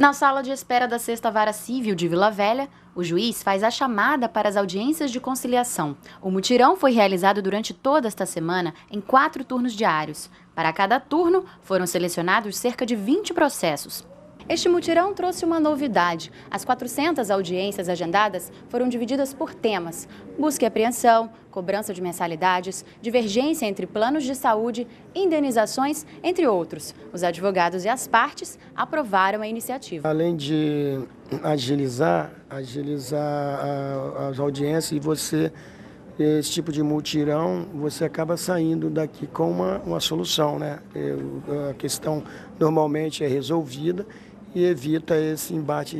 Na sala de espera da Sexta Vara Civil de Vila Velha, o juiz faz a chamada para as audiências de conciliação. O mutirão foi realizado durante toda esta semana em quatro turnos diários. Para cada turno, foram selecionados cerca de 20 processos. Este mutirão trouxe uma novidade. As 400 audiências agendadas foram divididas por temas: busca e apreensão, cobrança de mensalidades, divergência entre planos de saúde, indenizações, entre outros. Os advogados e as partes aprovaram a iniciativa. Além de agilizar, agilizar as audiências e você esse tipo de multirão você acaba saindo daqui com uma, uma solução, né? A questão normalmente é resolvida e evita esse embate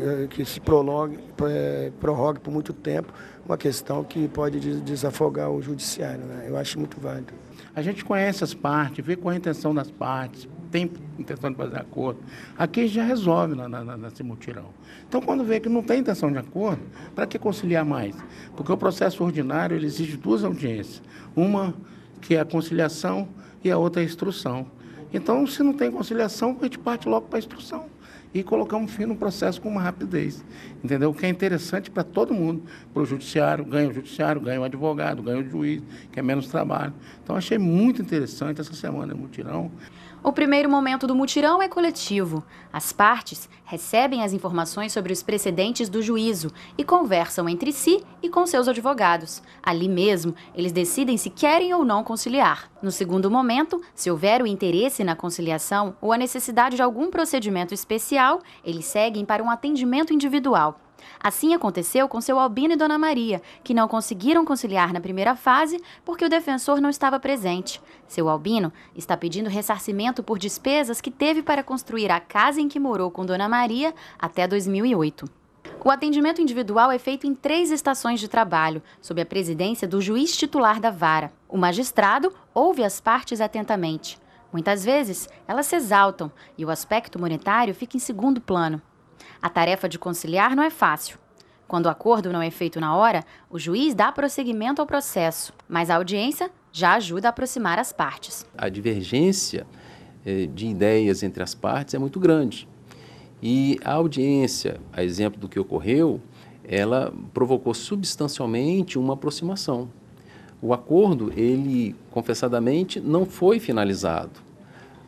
eh, que se prolongue, eh, prorrogue por muito tempo, uma questão que pode desafogar o judiciário. Né? Eu acho muito válido. A gente conhece as partes, vê qual é a intenção das partes, tem intenção de fazer acordo. Aqui já resolve na, na, nesse mutirão. Então, quando vê que não tem intenção de acordo, para que conciliar mais? Porque o processo ordinário exige duas audiências. Uma que é a conciliação e a outra a instrução. Então, se não tem conciliação, a gente parte logo para a instrução e colocar um fim no processo com uma rapidez. Entendeu? O que é interessante para todo mundo, para o judiciário, ganha o judiciário, ganha o advogado, ganha o juiz, que é menos trabalho. Então achei muito interessante essa semana, é mutirão. O primeiro momento do mutirão é coletivo. As partes recebem as informações sobre os precedentes do juízo e conversam entre si e com seus advogados. Ali mesmo, eles decidem se querem ou não conciliar. No segundo momento, se houver o interesse na conciliação ou a necessidade de algum procedimento especial, eles seguem para um atendimento individual. Assim aconteceu com seu Albino e Dona Maria, que não conseguiram conciliar na primeira fase porque o defensor não estava presente. Seu Albino está pedindo ressarcimento por despesas que teve para construir a casa em que morou com Dona Maria até 2008. O atendimento individual é feito em três estações de trabalho, sob a presidência do juiz titular da vara. O magistrado ouve as partes atentamente. Muitas vezes, elas se exaltam e o aspecto monetário fica em segundo plano. A tarefa de conciliar não é fácil. Quando o acordo não é feito na hora, o juiz dá prosseguimento ao processo, mas a audiência já ajuda a aproximar as partes. A divergência eh, de ideias entre as partes é muito grande. E a audiência, a exemplo do que ocorreu, ela provocou substancialmente uma aproximação. O acordo, ele confessadamente não foi finalizado,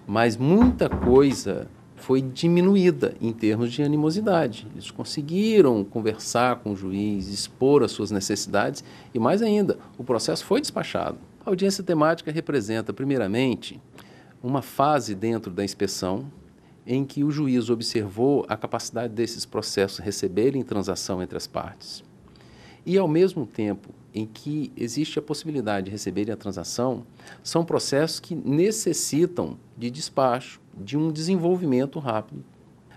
mas muita coisa foi diminuída em termos de animosidade. Eles conseguiram conversar com o juiz, expor as suas necessidades e, mais ainda, o processo foi despachado. A audiência temática representa, primeiramente, uma fase dentro da inspeção em que o juiz observou a capacidade desses processos receberem transação entre as partes e, ao mesmo tempo em que existe a possibilidade de receberem a transação, são processos que necessitam de despacho, de um desenvolvimento rápido.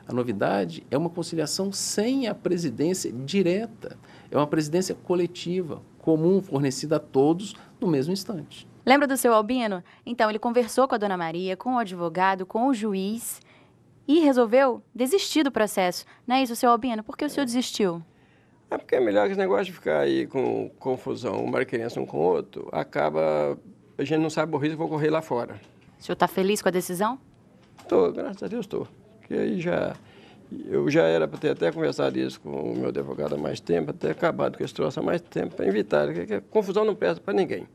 A novidade é uma conciliação sem a presidência direta, é uma presidência coletiva, comum, fornecida a todos no mesmo instante. Lembra do seu Albino? Então, ele conversou com a dona Maria, com o advogado, com o juiz e resolveu desistir do processo. Não é isso, seu Albino? Por que o senhor desistiu? É porque é melhor esse negócio de ficar aí com confusão, uma criança um com o outro, acaba. A gente não sabe o risco e vou correr lá fora. O senhor está feliz com a decisão? Estou, graças a Deus estou. Porque aí já. Eu já era para ter até conversado isso com o meu advogado há mais tempo, até acabado com esse troço há mais tempo, para evitar. Porque confusão não presta para ninguém.